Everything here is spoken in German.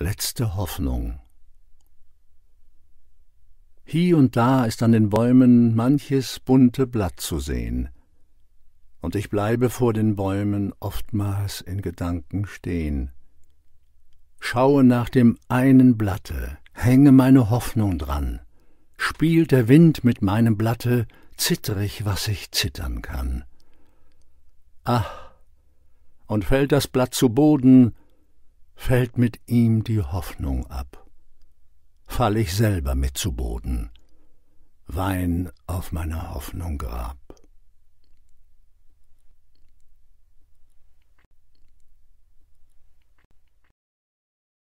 Letzte Hoffnung. Hie und da ist an den Bäumen manches bunte Blatt zu sehen, und ich bleibe vor den Bäumen oftmals in Gedanken stehen. Schaue nach dem einen Blatte, hänge meine Hoffnung dran, spielt der Wind mit meinem Blatte, zitter was ich zittern kann. Ach, und fällt das Blatt zu Boden, fällt mit ihm die Hoffnung ab. Fall ich selber mit zu Boden, Wein auf meiner Hoffnung Grab.